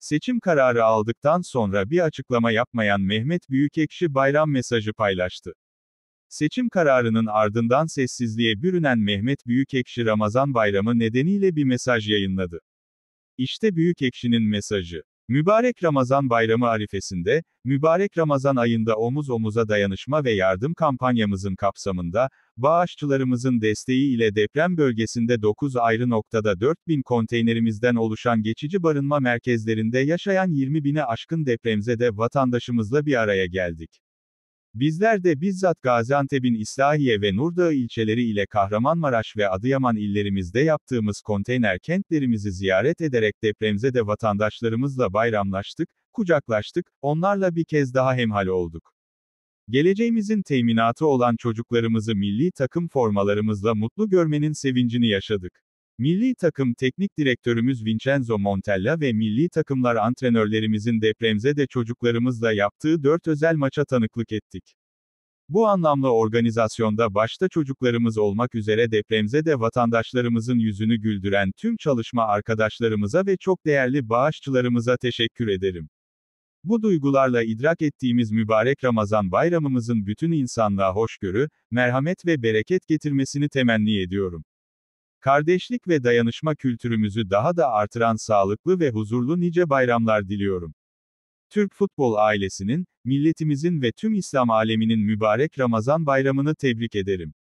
Seçim kararı aldıktan sonra bir açıklama yapmayan Mehmet Büyükekşi bayram mesajı paylaştı. Seçim kararının ardından sessizliğe bürünen Mehmet Büyükekşi Ramazan Bayramı nedeniyle bir mesaj yayınladı. İşte Büyükekşi'nin mesajı. Mübarek Ramazan Bayramı arifesinde, mübarek Ramazan ayında omuz omuza dayanışma ve yardım kampanyamızın kapsamında, bağışçılarımızın desteği ile deprem bölgesinde 9 ayrı noktada 4 bin konteynerimizden oluşan geçici barınma merkezlerinde yaşayan 20 bine aşkın depremzede vatandaşımızla bir araya geldik. Bizler de bizzat Gaziantep'in İslahiye ve Nurdağ ilçeleri ile Kahramanmaraş ve Adıyaman illerimizde yaptığımız konteyner kentlerimizi ziyaret ederek de vatandaşlarımızla bayramlaştık, kucaklaştık, onlarla bir kez daha hemhal olduk. Geleceğimizin teminatı olan çocuklarımızı milli takım formalarımızla mutlu görmenin sevincini yaşadık. Milli takım teknik direktörümüz Vincenzo Montella ve milli takımlar antrenörlerimizin Depremze de çocuklarımızla yaptığı dört özel maça tanıklık ettik. Bu anlamla organizasyonda başta çocuklarımız olmak üzere Depremze de vatandaşlarımızın yüzünü güldüren tüm çalışma arkadaşlarımıza ve çok değerli bağışçılarımıza teşekkür ederim. Bu duygularla idrak ettiğimiz mübarek Ramazan bayramımızın bütün insanlığa hoşgörü, merhamet ve bereket getirmesini temenni ediyorum. Kardeşlik ve dayanışma kültürümüzü daha da artıran sağlıklı ve huzurlu nice bayramlar diliyorum. Türk futbol ailesinin, milletimizin ve tüm İslam aleminin mübarek Ramazan bayramını tebrik ederim.